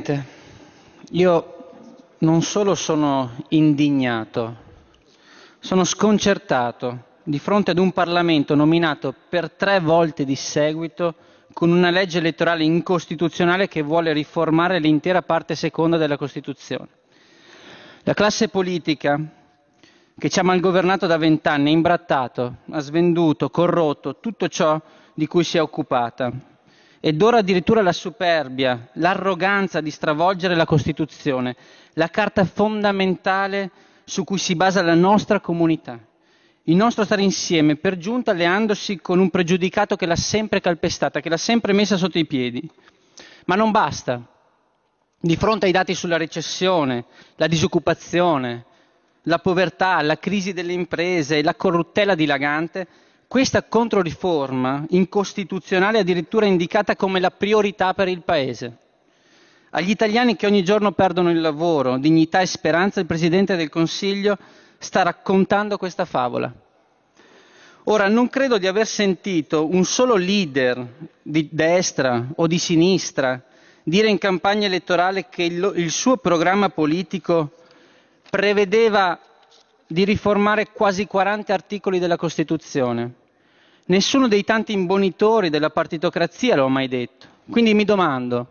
Presidente, Io non solo sono indignato, sono sconcertato di fronte ad un Parlamento nominato per tre volte di seguito con una legge elettorale incostituzionale che vuole riformare l'intera parte seconda della Costituzione. La classe politica che ci ha malgovernato da vent'anni ha imbrattato, ha svenduto, corrotto tutto ciò di cui si è occupata ed ora addirittura la superbia, l'arroganza di stravolgere la Costituzione, la carta fondamentale su cui si basa la nostra comunità, il nostro stare insieme, per giunta alleandosi con un pregiudicato che l'ha sempre calpestata, che l'ha sempre messa sotto i piedi. Ma non basta. Di fronte ai dati sulla recessione, la disoccupazione, la povertà, la crisi delle imprese e la corruttela dilagante, questa controriforma incostituzionale è addirittura indicata come la priorità per il Paese. Agli italiani che ogni giorno perdono il lavoro, dignità e speranza, il Presidente del Consiglio sta raccontando questa favola. Ora, non credo di aver sentito un solo leader di destra o di sinistra dire in campagna elettorale che il, il suo programma politico prevedeva di riformare quasi 40 articoli della Costituzione. Nessuno dei tanti imbonitori della partitocrazia lo ha mai detto. Quindi mi domando,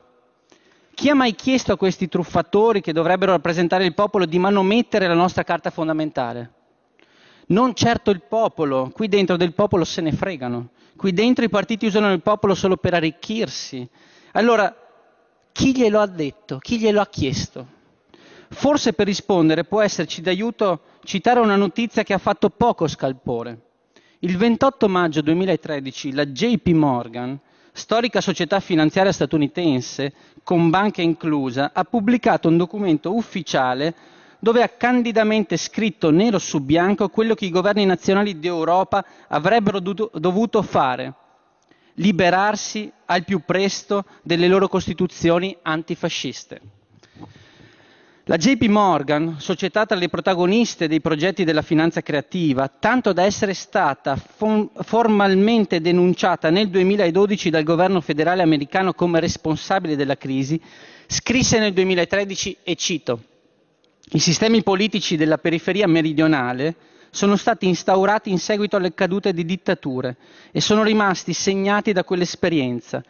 chi ha mai chiesto a questi truffatori che dovrebbero rappresentare il popolo di manomettere la nostra carta fondamentale? Non certo il popolo, qui dentro del popolo se ne fregano, qui dentro i partiti usano il popolo solo per arricchirsi. Allora, chi glielo ha detto? Chi glielo ha chiesto? Forse per rispondere può esserci d'aiuto citare una notizia che ha fatto poco scalpore. Il 28 maggio 2013 la JP Morgan, storica società finanziaria statunitense, con banca inclusa, ha pubblicato un documento ufficiale dove ha candidamente scritto nero su bianco quello che i governi nazionali d'Europa avrebbero dovuto fare, liberarsi al più presto delle loro costituzioni antifasciste. La JP Morgan, società tra le protagoniste dei progetti della finanza creativa, tanto da essere stata fon- formalmente denunciata nel 2012 dal governo federale americano come responsabile della crisi, scrisse nel 2013 e cito i sistemi politici della periferia meridionale sono stati instaurati in seguito alle cadute di dittature e sono rimasti segnati da quell'esperienza.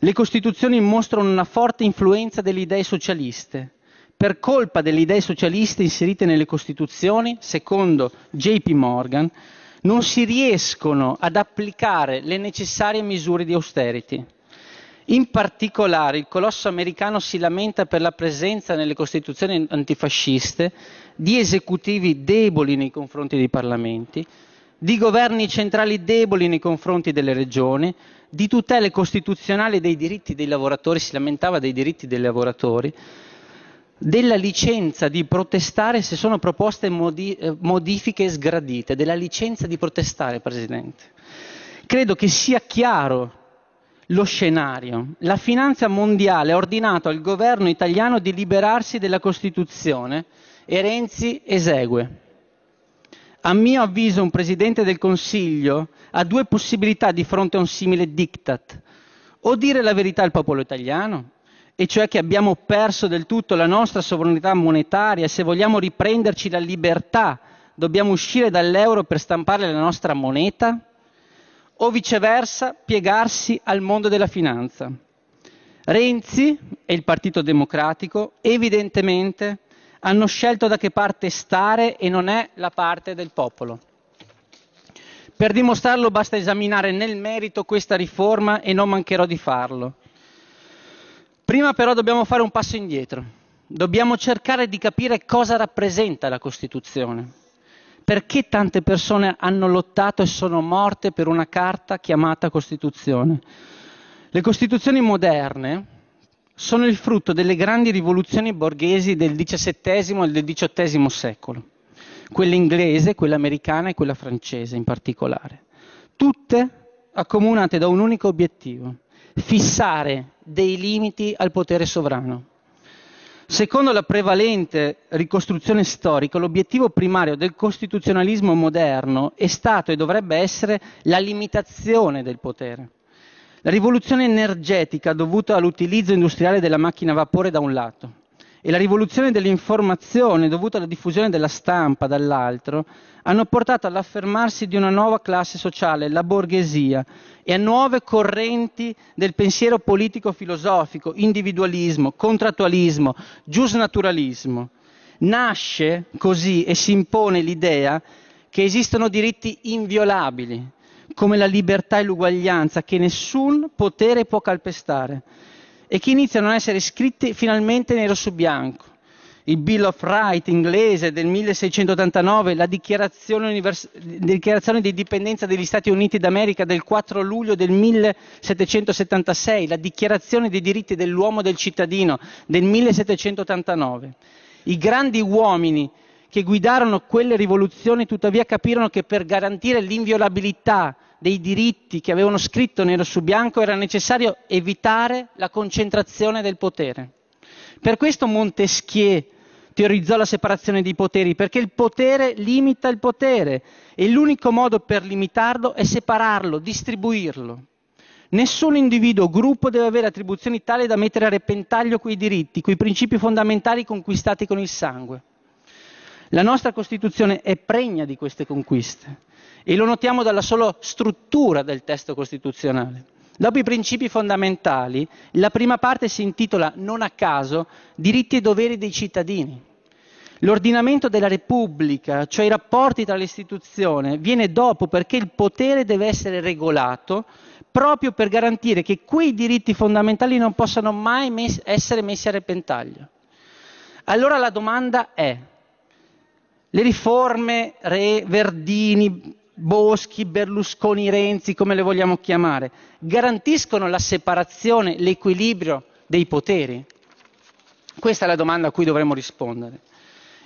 Le Costituzioni mostrano una forte influenza delle idee socialiste, per colpa delle idee socialiste inserite nelle Costituzioni, secondo JP Morgan, non si riescono ad applicare le necessarie misure di austerity. In particolare il colosso americano si lamenta per la presenza nelle costituzioni antifasciste di esecutivi deboli nei confronti dei parlamenti, di governi centrali deboli nei confronti delle regioni, di tutele costituzionali dei diritti dei lavoratori, si lamentava dei diritti dei lavoratori, della licenza di protestare se sono proposte modi- eh, modifiche sgradite, della licenza di protestare, Presidente. Credo che sia chiaro lo scenario. La finanza mondiale ha ordinato al governo italiano di liberarsi della Costituzione e Renzi esegue. A mio avviso un Presidente del Consiglio ha due possibilità di fronte a un simile diktat. O dire la verità al popolo italiano e cioè che abbiamo perso del tutto la nostra sovranità monetaria e se vogliamo riprenderci la libertà dobbiamo uscire dall'euro per stampare la nostra moneta? O viceversa piegarsi al mondo della finanza? Renzi e il Partito Democratico evidentemente hanno scelto da che parte stare e non è la parte del popolo. Per dimostrarlo basta esaminare nel merito questa riforma e non mancherò di farlo. Prima però dobbiamo fare un passo indietro, dobbiamo cercare di capire cosa rappresenta la Costituzione. Perché tante persone hanno lottato e sono morte per una carta chiamata Costituzione? Le Costituzioni moderne sono il frutto delle grandi rivoluzioni borghesi del XVII e del XVIII secolo, quella inglese, quella americana e quella francese in particolare, tutte accomunate da un unico obiettivo, fissare dei limiti al potere sovrano. Secondo la prevalente ricostruzione storica, l'obiettivo primario del costituzionalismo moderno è stato e dovrebbe essere la limitazione del potere. La rivoluzione energetica dovuta all'utilizzo industriale della macchina a vapore da un lato, e la rivoluzione dell'informazione dovuta alla diffusione della stampa dall'altro hanno portato all'affermarsi di una nuova classe sociale, la borghesia, e a nuove correnti del pensiero politico-filosofico, individualismo, contrattualismo, giusnaturalismo. Nasce così e si impone l'idea che esistono diritti inviolabili, come la libertà e l'uguaglianza, che nessun potere può calpestare e che iniziano a essere scritti finalmente nero su bianco. Il Bill of Rights inglese del 1689, la dichiarazione, univers- dichiarazione di indipendenza degli Stati Uniti d'America del 4 luglio del 1776, la dichiarazione dei diritti dell'uomo e del cittadino del 1789. I grandi uomini che guidarono quelle rivoluzioni tuttavia capirono che per garantire l'inviolabilità dei diritti che avevano scritto nero su bianco era necessario evitare la concentrazione del potere. Per questo Montesquieu teorizzò la separazione dei poteri, perché il potere limita il potere e l'unico modo per limitarlo è separarlo, distribuirlo. Nessun individuo o gruppo deve avere attribuzioni tali da mettere a repentaglio quei diritti, quei principi fondamentali conquistati con il sangue. La nostra Costituzione è pregna di queste conquiste. E lo notiamo dalla sola struttura del testo costituzionale. Dopo i principi fondamentali, la prima parte si intitola, non a caso, diritti e doveri dei cittadini. L'ordinamento della Repubblica, cioè i rapporti tra le istituzioni, viene dopo perché il potere deve essere regolato proprio per garantire che quei diritti fondamentali non possano mai mes- essere messi a repentaglio. Allora la domanda è, le riforme Re, Verdini, Boschi, Berlusconi, Renzi, come le vogliamo chiamare, garantiscono la separazione, l'equilibrio dei poteri? Questa è la domanda a cui dovremmo rispondere.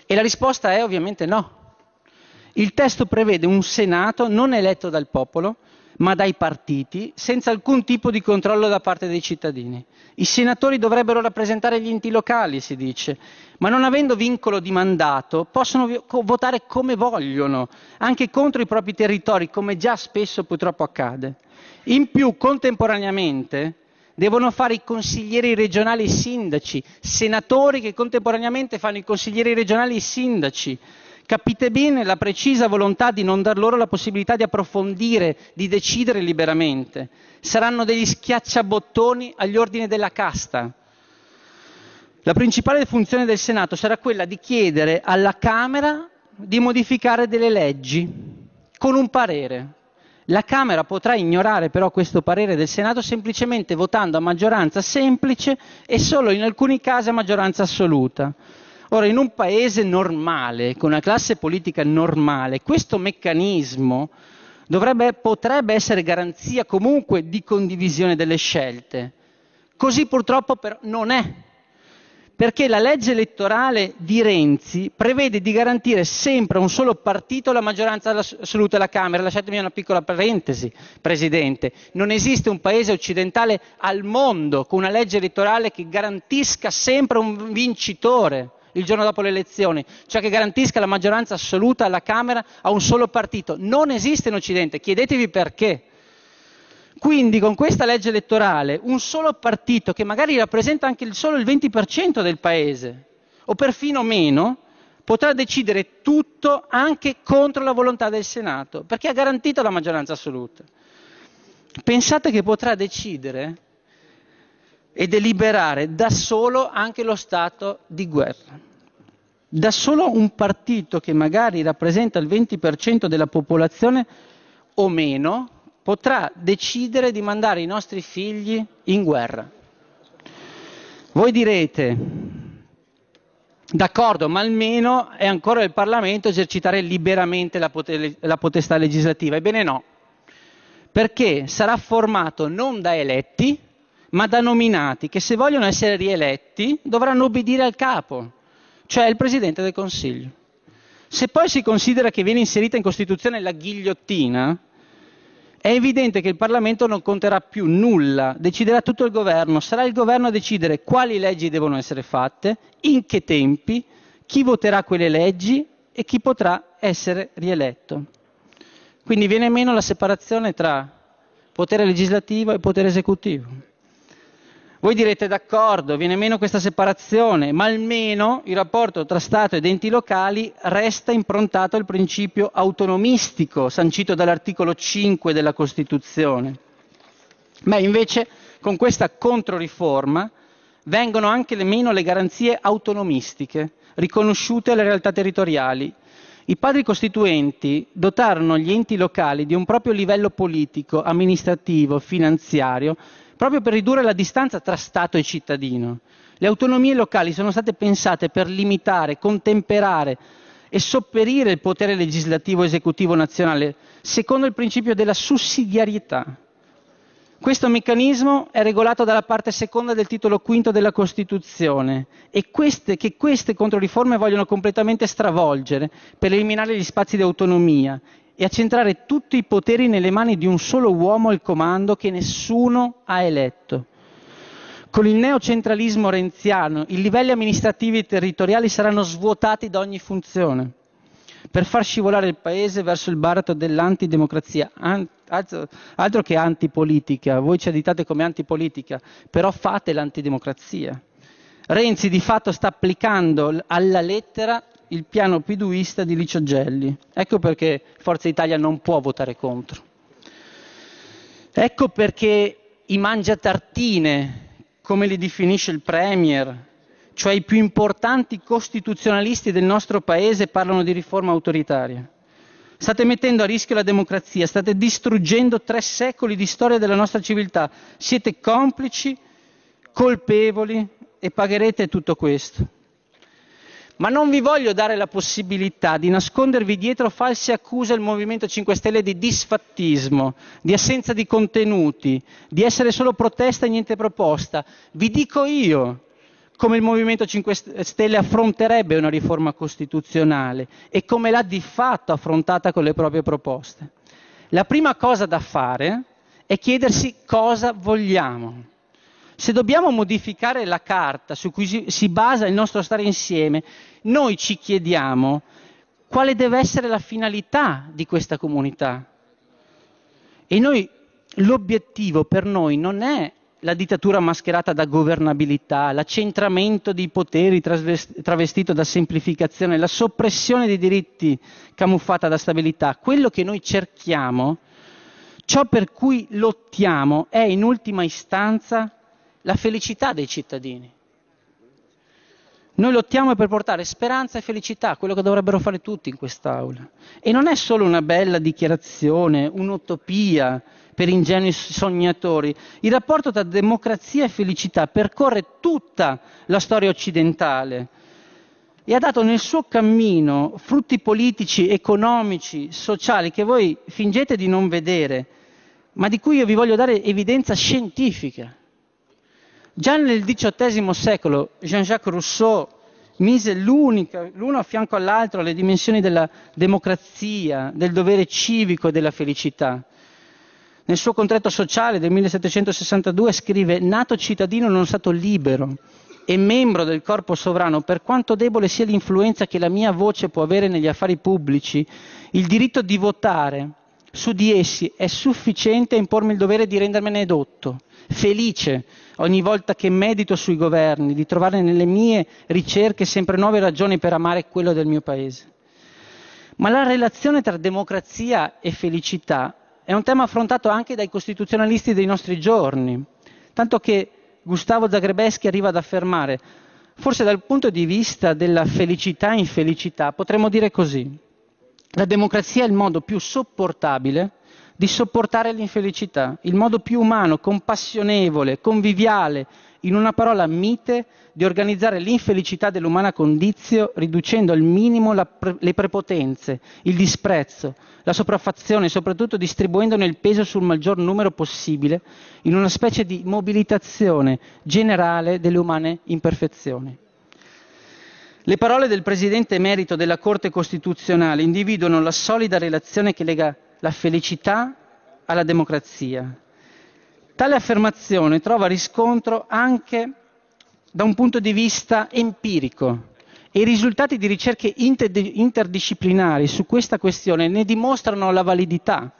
E la risposta è ovviamente no. Il testo prevede un Senato non eletto dal popolo, ma dai partiti, senza alcun tipo di controllo da parte dei cittadini. I senatori dovrebbero rappresentare gli enti locali, si dice, ma non avendo vincolo di mandato possono votare come vogliono, anche contro i propri territori, come già spesso purtroppo accade. In più, contemporaneamente, devono fare i consiglieri regionali e i sindaci, senatori che contemporaneamente fanno i consiglieri regionali e i sindaci Capite bene la precisa volontà di non dar loro la possibilità di approfondire, di decidere liberamente. Saranno degli schiacciabottoni agli ordini della casta. La principale funzione del Senato sarà quella di chiedere alla Camera di modificare delle leggi con un parere. La Camera potrà ignorare però questo parere del Senato semplicemente votando a maggioranza semplice e solo in alcuni casi a maggioranza assoluta. Ora, in un paese normale, con una classe politica normale, questo meccanismo dovrebbe, potrebbe essere garanzia comunque di condivisione delle scelte. Così purtroppo però non è, perché la legge elettorale di Renzi prevede di garantire sempre a un solo partito la maggioranza assoluta della Camera. Lasciatemi una piccola parentesi, Presidente. Non esiste un paese occidentale al mondo con una legge elettorale che garantisca sempre un vincitore il giorno dopo le elezioni, cioè che garantisca la maggioranza assoluta alla Camera a un solo partito. Non esiste in Occidente, chiedetevi perché. Quindi con questa legge elettorale un solo partito, che magari rappresenta anche solo il 20% del Paese, o perfino meno, potrà decidere tutto anche contro la volontà del Senato, perché ha garantito la maggioranza assoluta. Pensate che potrà decidere e deliberare da solo anche lo stato di guerra. Da solo un partito che magari rappresenta il 20% della popolazione o meno potrà decidere di mandare i nostri figli in guerra. Voi direte, d'accordo, ma almeno è ancora il Parlamento esercitare liberamente la, pote- la potestà legislativa. Ebbene no, perché sarà formato non da eletti, ma da nominati che se vogliono essere rieletti dovranno obbedire al capo, cioè il Presidente del Consiglio. Se poi si considera che viene inserita in Costituzione la ghigliottina, è evidente che il Parlamento non conterà più nulla, deciderà tutto il governo, sarà il governo a decidere quali leggi devono essere fatte, in che tempi, chi voterà quelle leggi e chi potrà essere rieletto. Quindi viene meno la separazione tra potere legislativo e potere esecutivo. Voi direte d'accordo, viene meno questa separazione, ma almeno il rapporto tra Stato ed enti locali resta improntato al principio autonomistico sancito dall'articolo 5 della Costituzione. Beh, invece con questa controriforma vengono anche meno le garanzie autonomistiche riconosciute alle realtà territoriali. I padri costituenti dotarono gli enti locali di un proprio livello politico, amministrativo, finanziario proprio per ridurre la distanza tra Stato e cittadino. Le autonomie locali sono state pensate per limitare, contemperare e sopperire il potere legislativo esecutivo nazionale, secondo il principio della sussidiarietà. Questo meccanismo è regolato dalla parte seconda del titolo quinto della Costituzione e queste, che queste controriforme vogliono completamente stravolgere per eliminare gli spazi di autonomia e a centrare tutti i poteri nelle mani di un solo uomo al comando che nessuno ha eletto. Con il neocentralismo renziano i livelli amministrativi e territoriali saranno svuotati da ogni funzione per far scivolare il paese verso il baratro dell'antidemocrazia. An- altro, altro che antipolitica, voi ci additate come antipolitica, però fate l'antidemocrazia. Renzi di fatto sta applicando alla lettera il piano piduista di Licio Gelli. Ecco perché Forza Italia non può votare contro. Ecco perché i mangiatartine, come li definisce il Premier, cioè i più importanti costituzionalisti del nostro Paese, parlano di riforma autoritaria. State mettendo a rischio la democrazia, state distruggendo tre secoli di storia della nostra civiltà. Siete complici, colpevoli e pagherete tutto questo. Ma non vi voglio dare la possibilità di nascondervi dietro false accuse al Movimento 5 Stelle di disfattismo, di assenza di contenuti, di essere solo protesta e niente proposta. Vi dico io come il Movimento 5 Stelle affronterebbe una riforma costituzionale e come l'ha di fatto affrontata con le proprie proposte. La prima cosa da fare è chiedersi cosa vogliamo. Se dobbiamo modificare la carta su cui si basa il nostro stare insieme, noi ci chiediamo quale deve essere la finalità di questa comunità. E noi, l'obiettivo per noi non è la dittatura mascherata da governabilità, l'accentramento dei poteri travestito da semplificazione, la soppressione dei diritti camuffata da stabilità. Quello che noi cerchiamo, ciò per cui lottiamo, è in ultima istanza la felicità dei cittadini. Noi lottiamo per portare speranza e felicità, quello che dovrebbero fare tutti in quest'Aula. E non è solo una bella dichiarazione, un'utopia per ingenui sognatori. Il rapporto tra democrazia e felicità percorre tutta la storia occidentale e ha dato nel suo cammino frutti politici, economici, sociali che voi fingete di non vedere, ma di cui io vi voglio dare evidenza scientifica. Già nel XVIII secolo Jean-Jacques Rousseau mise l'uno a fianco all'altro le dimensioni della democrazia, del dovere civico e della felicità. Nel suo contratto sociale del 1762 scrive Nato cittadino in uno Stato libero e membro del corpo sovrano, per quanto debole sia l'influenza che la mia voce può avere negli affari pubblici, il diritto di votare su di essi è sufficiente a impormi il dovere di rendermene dotto, felice, ogni volta che medito sui governi, di trovare nelle mie ricerche sempre nuove ragioni per amare quello del mio paese. Ma la relazione tra democrazia e felicità è un tema affrontato anche dai costituzionalisti dei nostri giorni, tanto che Gustavo Zagrebeschi arriva ad affermare, forse dal punto di vista della felicità infelicità, potremmo dire così, la democrazia è il modo più sopportabile di sopportare l'infelicità, il modo più umano, compassionevole, conviviale, in una parola mite, di organizzare l'infelicità dell'umana condizio riducendo al minimo pre- le prepotenze, il disprezzo, la sopraffazione, soprattutto distribuendone il peso sul maggior numero possibile, in una specie di mobilitazione generale delle umane imperfezioni. Le parole del Presidente emerito della Corte Costituzionale individuano la solida relazione che lega la felicità alla democrazia. Tale affermazione trova riscontro anche da un punto di vista empirico e i risultati di ricerche interdisciplinari su questa questione ne dimostrano la validità.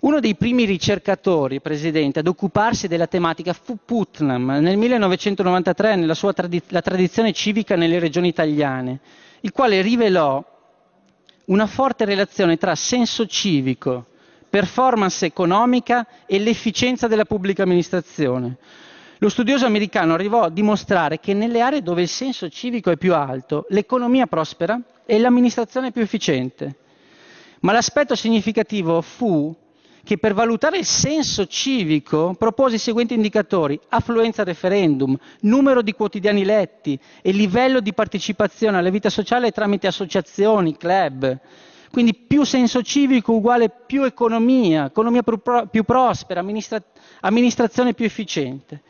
Uno dei primi ricercatori, Presidente, ad occuparsi della tematica fu Putnam nel 1993 nella sua trad- La tradizione civica nelle regioni italiane, il quale rivelò una forte relazione tra senso civico, performance economica e l'efficienza della pubblica amministrazione. Lo studioso americano arrivò a dimostrare che nelle aree dove il senso civico è più alto, l'economia prospera e l'amministrazione è più efficiente. Ma l'aspetto significativo fu che per valutare il senso civico propose i seguenti indicatori, affluenza referendum, numero di quotidiani letti e livello di partecipazione alla vita sociale tramite associazioni, club. Quindi più senso civico uguale più economia, economia più, pro- più prospera, amministra- amministrazione più efficiente.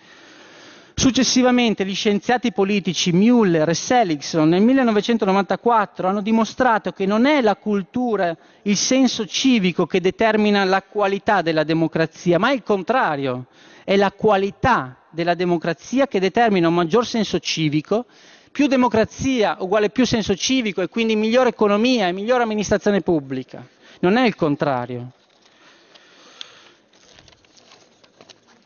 Successivamente gli scienziati politici Müller e Seligson nel 1994 hanno dimostrato che non è la cultura, il senso civico che determina la qualità della democrazia, ma è il contrario, è la qualità della democrazia che determina un maggior senso civico, più democrazia uguale più senso civico e quindi migliore economia e migliore amministrazione pubblica. Non è il contrario.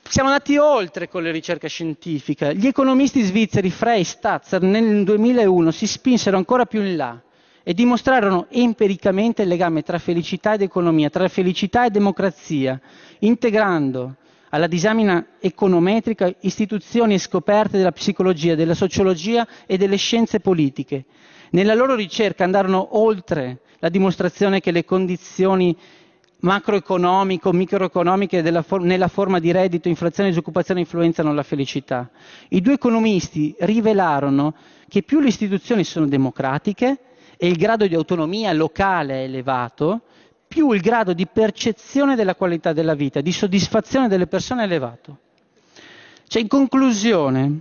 siamo andati oltre con la ricerca scientifica. Gli economisti svizzeri Frey e Statzer nel 2001 si spinsero ancora più in là e dimostrarono empiricamente il legame tra felicità ed economia, tra felicità e democrazia, integrando alla disamina econometrica istituzioni e scoperte della psicologia, della sociologia e delle scienze politiche. Nella loro ricerca andarono oltre la dimostrazione che le condizioni macroeconomico, microeconomiche for- nella forma di reddito, inflazione e disoccupazione influenzano la felicità. I due economisti rivelarono che più le istituzioni sono democratiche e il grado di autonomia locale è elevato, più il grado di percezione della qualità della vita, di soddisfazione delle persone è elevato. Cioè, in conclusione,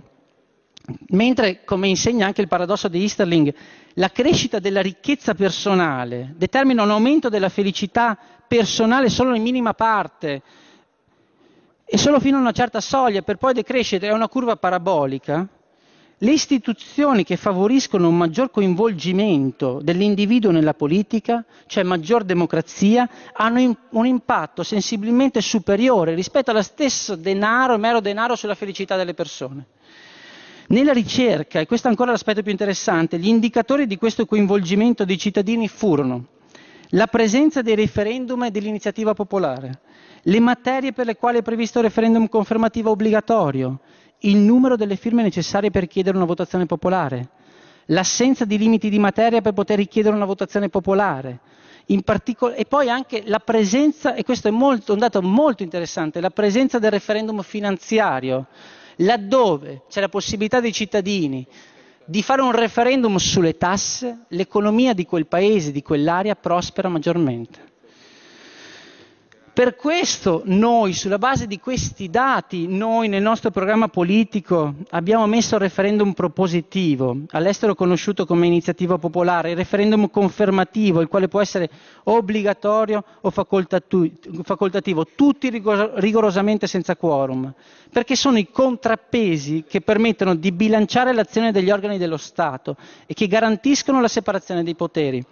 Mentre, come insegna anche il paradosso di Easterling, la crescita della ricchezza personale determina un aumento della felicità personale solo in minima parte e solo fino a una certa soglia per poi decrescere, è una curva parabolica, le istituzioni che favoriscono un maggior coinvolgimento dell'individuo nella politica, cioè maggior democrazia, hanno un impatto sensibilmente superiore rispetto allo stesso denaro, mero denaro sulla felicità delle persone. Nella ricerca, e questo è ancora l'aspetto più interessante, gli indicatori di questo coinvolgimento dei cittadini furono la presenza dei referendum e dell'iniziativa popolare, le materie per le quali è previsto il referendum confermativo obbligatorio, il numero delle firme necessarie per chiedere una votazione popolare, l'assenza di limiti di materia per poter richiedere una votazione popolare, particol- e poi anche la presenza, e questo è molto, un dato molto interessante, la presenza del referendum finanziario, laddove c'è la possibilità dei cittadini di fare un referendum sulle tasse, l'economia di quel paese, di quell'area prospera maggiormente. Per questo noi, sulla base di questi dati, noi nel nostro programma politico abbiamo messo il referendum propositivo, all'estero conosciuto come iniziativa popolare, il referendum confermativo, il quale può essere obbligatorio o facoltativo, tutti rigorosamente senza quorum, perché sono i contrappesi che permettono di bilanciare l'azione degli organi dello Stato e che garantiscono la separazione dei poteri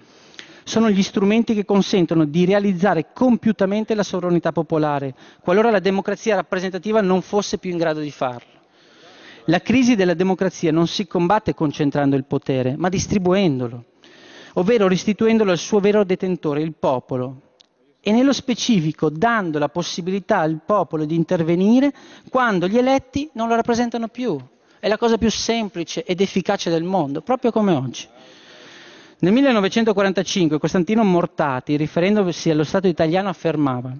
sono gli strumenti che consentono di realizzare compiutamente la sovranità popolare, qualora la democrazia rappresentativa non fosse più in grado di farlo. La crisi della democrazia non si combatte concentrando il potere, ma distribuendolo, ovvero restituendolo al suo vero detentore, il popolo, e nello specifico dando la possibilità al popolo di intervenire quando gli eletti non lo rappresentano più. È la cosa più semplice ed efficace del mondo, proprio come oggi. Nel 1945 Costantino Mortati, riferendosi allo Stato italiano, affermava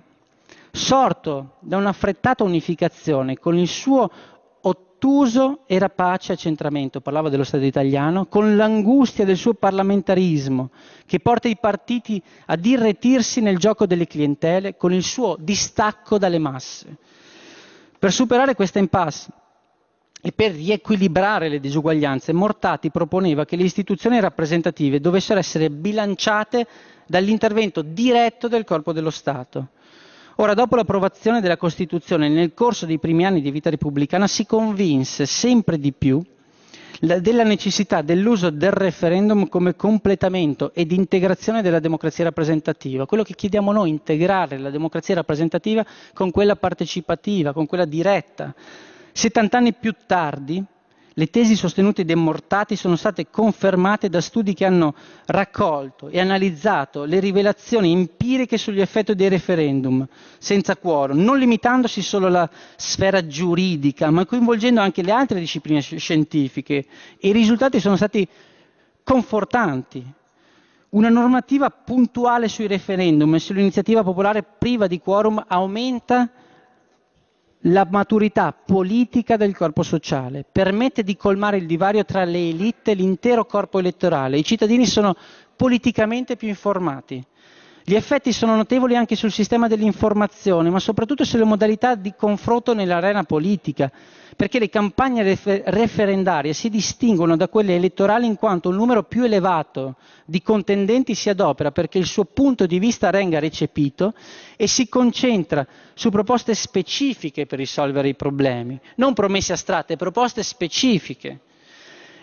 Sorto da un'affrettata unificazione con il suo ottuso e rapace accentramento, parlava dello Stato italiano, con l'angustia del suo parlamentarismo che porta i partiti ad irretirsi nel gioco delle clientele, con il suo distacco dalle masse. Per superare questa impasse e per riequilibrare le disuguaglianze, Mortati proponeva che le istituzioni rappresentative dovessero essere bilanciate dall'intervento diretto del corpo dello Stato. Ora, dopo l'approvazione della Costituzione, nel corso dei primi anni di vita repubblicana si convinse sempre di più della necessità dell'uso del referendum come completamento ed integrazione della democrazia rappresentativa. Quello che chiediamo noi, è integrare la democrazia rappresentativa con quella partecipativa, con quella diretta. 70 anni più tardi, le tesi sostenute dai Mortati sono state confermate da studi che hanno raccolto e analizzato le rivelazioni empiriche sugli effetti dei referendum senza quorum, non limitandosi solo alla sfera giuridica, ma coinvolgendo anche le altre discipline scientifiche e i risultati sono stati confortanti. Una normativa puntuale sui referendum e sull'iniziativa popolare priva di quorum aumenta la maturità politica del corpo sociale, permette di colmare il divario tra le elite e l'intero corpo elettorale. I cittadini sono politicamente più informati. Gli effetti sono notevoli anche sul sistema dell'informazione, ma soprattutto sulle modalità di confronto nell'arena politica perché le campagne refer- referendarie si distinguono da quelle elettorali in quanto un numero più elevato di contendenti si adopera perché il suo punto di vista venga recepito e si concentra su proposte specifiche per risolvere i problemi, non promesse astratte, proposte specifiche.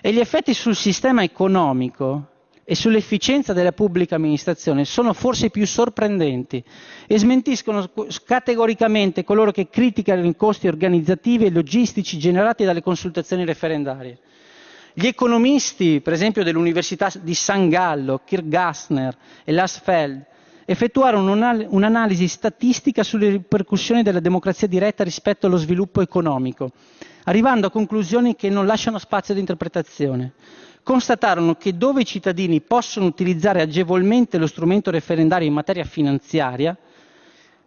E gli effetti sul sistema economico e sull'efficienza della pubblica amministrazione sono forse più sorprendenti e smentiscono categoricamente coloro che criticano i costi organizzativi e logistici generati dalle consultazioni referendarie. Gli economisti, per esempio dell'Università di San Gallo, Kirk Gassner e Lassfeld, effettuarono un'analisi statistica sulle ripercussioni della democrazia diretta rispetto allo sviluppo economico, arrivando a conclusioni che non lasciano spazio di interpretazione constatarono che dove i cittadini possono utilizzare agevolmente lo strumento referendario in materia finanziaria,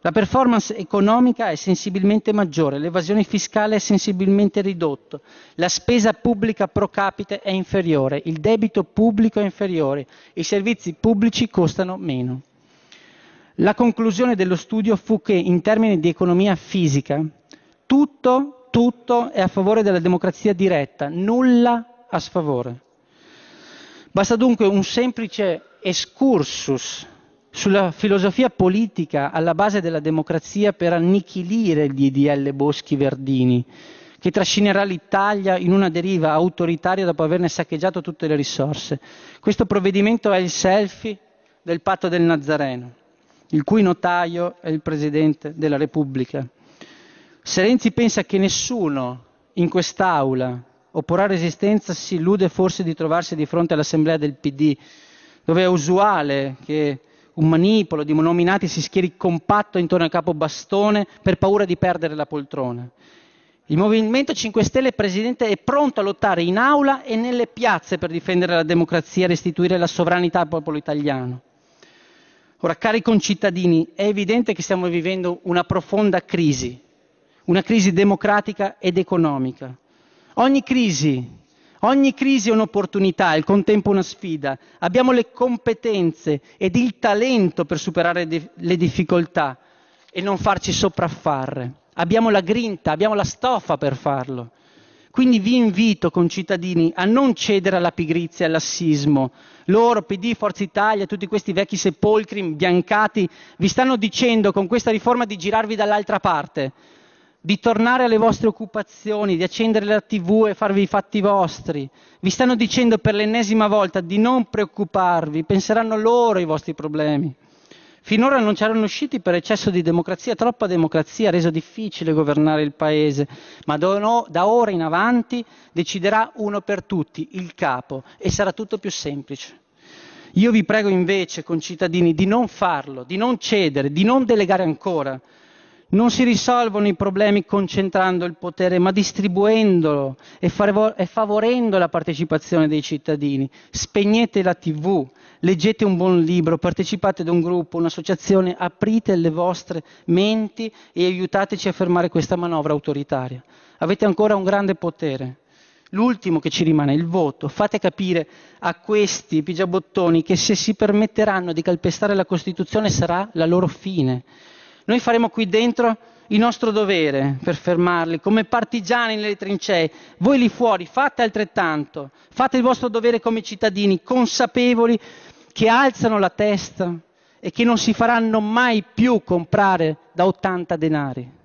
la performance economica è sensibilmente maggiore, l'evasione fiscale è sensibilmente ridotta, la spesa pubblica pro capite è inferiore, il debito pubblico è inferiore, i servizi pubblici costano meno. La conclusione dello studio fu che in termini di economia fisica tutto, tutto è a favore della democrazia diretta, nulla a sfavore. Basta dunque un semplice excursus sulla filosofia politica alla base della democrazia per annichilire gli IDL Boschi Verdini, che trascinerà l'Italia in una deriva autoritaria dopo averne saccheggiato tutte le risorse. Questo provvedimento è il selfie del patto del Nazareno, il cui notaio è il Presidente della Repubblica. Se Renzi pensa che nessuno in quest'Aula Opporrà resistenza si illude forse di trovarsi di fronte all'assemblea del PD, dove è usuale che un manipolo di nominati si schieri compatto intorno al capo bastone per paura di perdere la poltrona. Il Movimento 5 Stelle, Presidente, è pronto a lottare in aula e nelle piazze per difendere la democrazia e restituire la sovranità al popolo italiano. Ora, cari concittadini, è evidente che stiamo vivendo una profonda crisi, una crisi democratica ed economica. Ogni crisi, ogni crisi è un'opportunità, al contempo una sfida. Abbiamo le competenze ed il talento per superare le difficoltà e non farci sopraffare. Abbiamo la grinta, abbiamo la stoffa per farlo. Quindi vi invito, concittadini, a non cedere alla pigrizia e al lassismo. Loro, PD, Forza Italia, tutti questi vecchi sepolcri imbiancati, vi stanno dicendo con questa riforma di girarvi dall'altra parte di tornare alle vostre occupazioni, di accendere la tv e farvi i fatti vostri. Vi stanno dicendo per l'ennesima volta di non preoccuparvi, penseranno loro ai vostri problemi. Finora non c'erano usciti per eccesso di democrazia, troppa democrazia ha reso difficile governare il paese, ma da ora in avanti deciderà uno per tutti, il capo, e sarà tutto più semplice. Io vi prego invece, concittadini, di non farlo, di non cedere, di non delegare ancora, non si risolvono i problemi concentrando il potere, ma distribuendolo e, farevo- e favorendo la partecipazione dei cittadini. Spegnete la TV, leggete un buon libro, partecipate ad un gruppo, un'associazione, aprite le vostre menti e aiutateci a fermare questa manovra autoritaria. Avete ancora un grande potere. L'ultimo che ci rimane, è il voto. Fate capire a questi pigiabottoni che se si permetteranno di calpestare la Costituzione sarà la loro fine. Noi faremo qui dentro il nostro dovere per fermarli, come partigiani nelle trincee. Voi lì fuori fate altrettanto, fate il vostro dovere come cittadini, consapevoli che alzano la testa e che non si faranno mai più comprare da 80 denari.